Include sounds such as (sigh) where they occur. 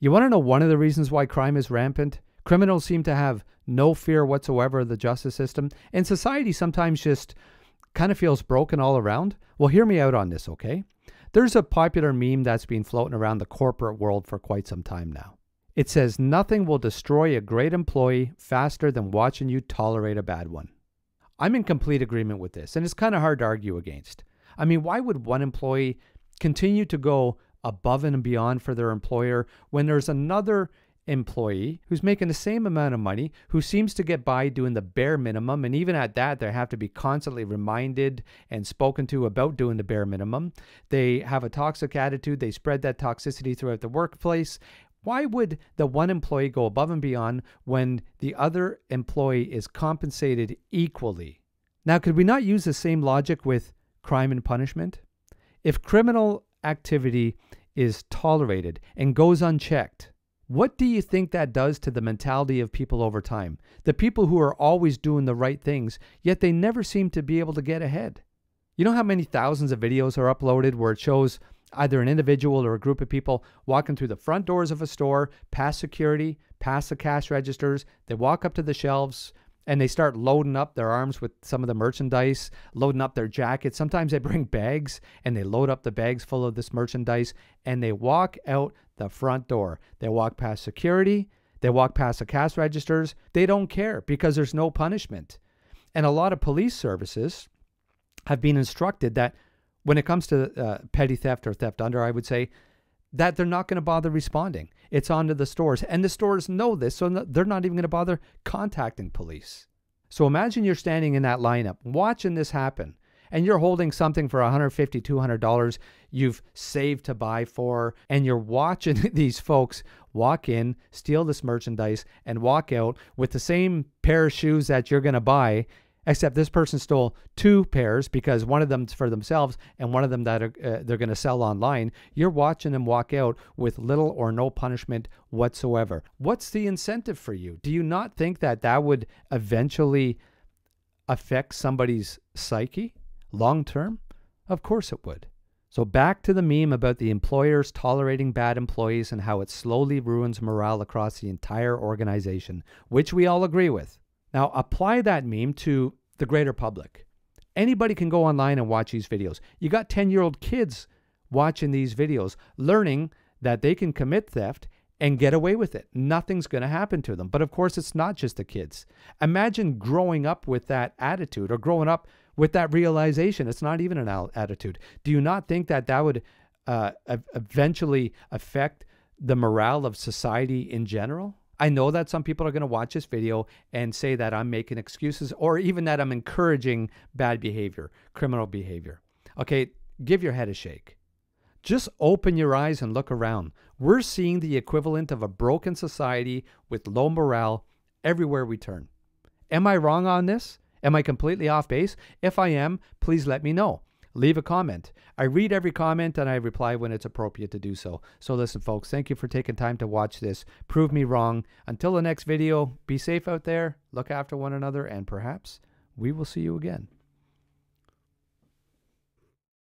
You want to know one of the reasons why crime is rampant? Criminals seem to have no fear whatsoever of the justice system, and society sometimes just kind of feels broken all around. Well, hear me out on this, okay? There's a popular meme that's been floating around the corporate world for quite some time now. It says, Nothing will destroy a great employee faster than watching you tolerate a bad one. I'm in complete agreement with this, and it's kind of hard to argue against. I mean, why would one employee continue to go above and beyond for their employer when there's another employee who's making the same amount of money who seems to get by doing the bare minimum and even at that they have to be constantly reminded and spoken to about doing the bare minimum they have a toxic attitude they spread that toxicity throughout the workplace why would the one employee go above and beyond when the other employee is compensated equally now could we not use the same logic with crime and punishment if criminal activity is tolerated and goes unchecked, what do you think that does to the mentality of people over time? The people who are always doing the right things, yet they never seem to be able to get ahead. You know how many thousands of videos are uploaded where it shows either an individual or a group of people walking through the front doors of a store, past security, past the cash registers, they walk up to the shelves, and they start loading up their arms with some of the merchandise, loading up their jackets. Sometimes they bring bags and they load up the bags full of this merchandise and they walk out the front door. They walk past security, they walk past the cash registers. They don't care because there's no punishment. And a lot of police services have been instructed that when it comes to uh, petty theft or theft under, I would say that they're not going to bother responding. It's onto the stores. And the stores know this, so they're not even going to bother contacting police. So imagine you're standing in that lineup watching this happen and you're holding something for $150, $200 you've saved to buy for, and you're watching (laughs) these folks walk in, steal this merchandise, and walk out with the same pair of shoes that you're going to buy except this person stole two pairs because one of them's for themselves and one of them that are, uh, they're going to sell online you're watching them walk out with little or no punishment whatsoever what's the incentive for you do you not think that that would eventually affect somebody's psyche long term of course it would so back to the meme about the employers tolerating bad employees and how it slowly ruins morale across the entire organization which we all agree with now, apply that meme to the greater public. Anybody can go online and watch these videos. You got 10 year old kids watching these videos, learning that they can commit theft and get away with it. Nothing's going to happen to them. But of course, it's not just the kids. Imagine growing up with that attitude or growing up with that realization. It's not even an attitude. Do you not think that that would uh, eventually affect the morale of society in general? I know that some people are going to watch this video and say that I'm making excuses or even that I'm encouraging bad behavior, criminal behavior. Okay, give your head a shake. Just open your eyes and look around. We're seeing the equivalent of a broken society with low morale everywhere we turn. Am I wrong on this? Am I completely off base? If I am, please let me know leave a comment. I read every comment and I reply when it's appropriate to do so. So listen, folks, thank you for taking time to watch this. Prove me wrong. Until the next video, be safe out there, look after one another, and perhaps we will see you again.